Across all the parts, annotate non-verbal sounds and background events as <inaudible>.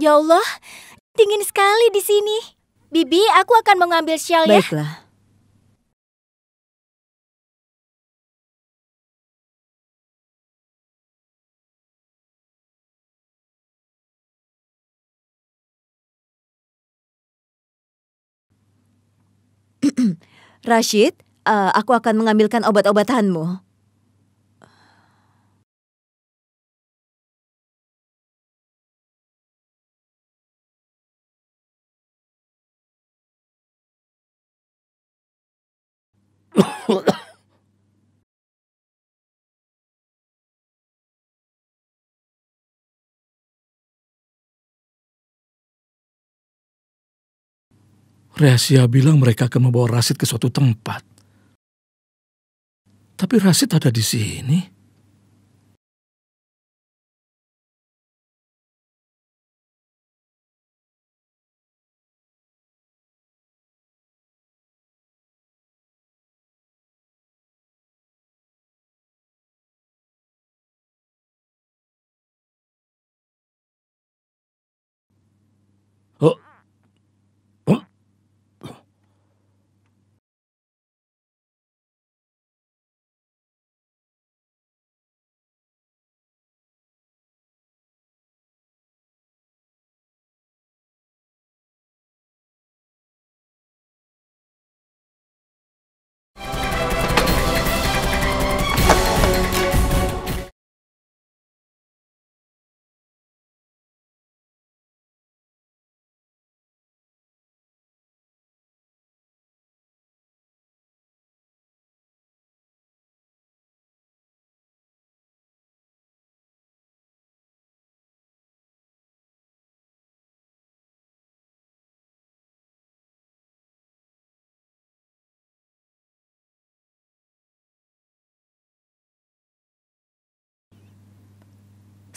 Ya Allah, dingin sekali di sini. Bibi, aku akan mengambil shawl ya. Baiklah. <clears throat> Rashid, uh, aku akan mengambilkan obat-obatanmu. Rahasia bilang mereka akan membawa Rasid ke suatu tempat. Tapi Rasid ada di sini.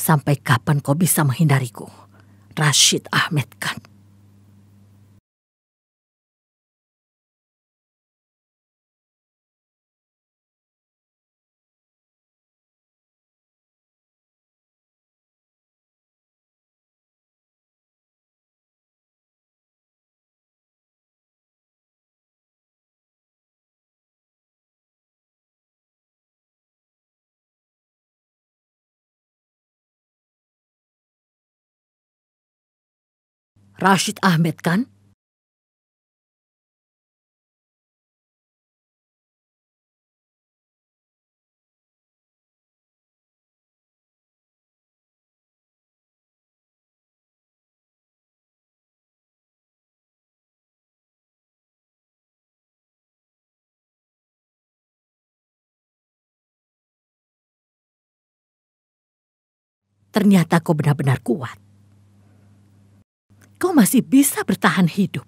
Sampai kapan kau bisa menghindariku? Rashid Ahmed Khan. Rashid Ahmed kan? Ternyata kau benar-benar kuat kau masih bisa bertahan hidup.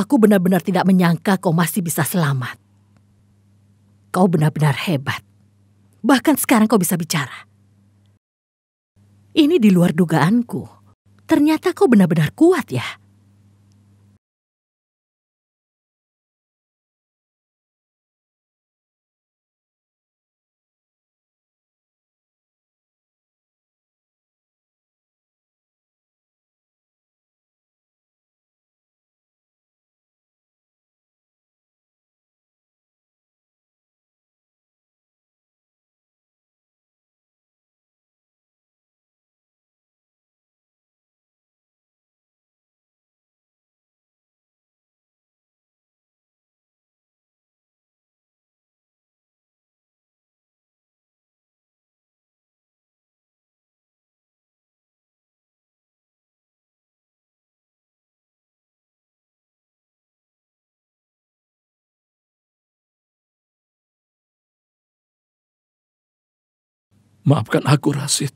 Aku benar-benar tidak menyangka kau masih bisa selamat. Kau benar-benar hebat. Bahkan sekarang kau bisa bicara. Ini di luar dugaanku. Ternyata kau benar-benar kuat ya. Maafkan aku, Rasid.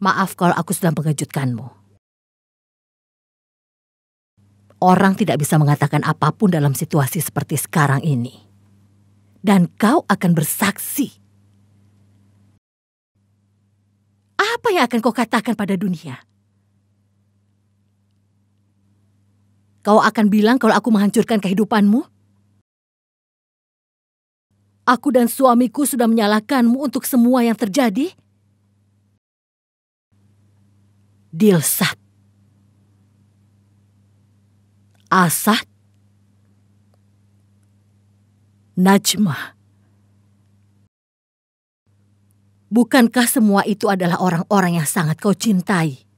Maaf kalau aku sudah mengejutkanmu. Orang tidak bisa mengatakan apapun dalam situasi seperti sekarang ini. Dan kau akan bersaksi. Apa yang akan kau katakan pada dunia? Kau akan bilang kalau aku menghancurkan kehidupanmu? Aku dan suamiku sudah menyalahkanmu untuk semua yang terjadi. Dilsat. Asad. Najma. Bukankah semua itu adalah orang-orang yang sangat kau cintai?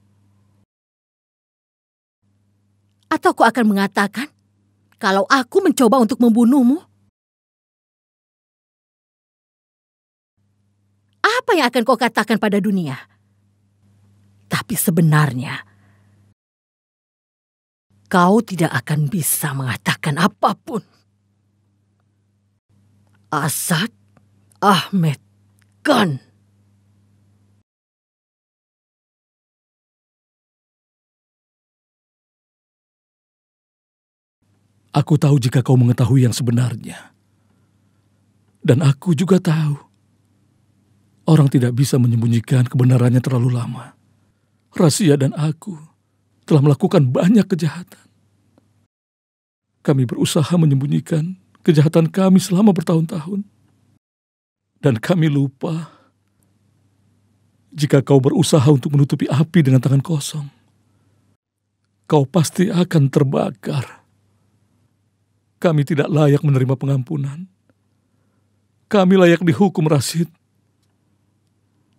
Atau aku akan mengatakan, kalau aku mencoba untuk membunuhmu? Apa yang akan kau katakan pada dunia? Tapi sebenarnya, kau tidak akan bisa mengatakan apapun. Asad Ahmed Khan. Aku tahu jika kau mengetahui yang sebenarnya. Dan aku juga tahu. Orang tidak bisa menyembunyikan kebenarannya terlalu lama. Rasia dan aku telah melakukan banyak kejahatan. Kami berusaha menyembunyikan kejahatan kami selama bertahun-tahun. Dan kami lupa jika kau berusaha untuk menutupi api dengan tangan kosong, kau pasti akan terbakar. Kami tidak layak menerima pengampunan. Kami layak dihukum Rasid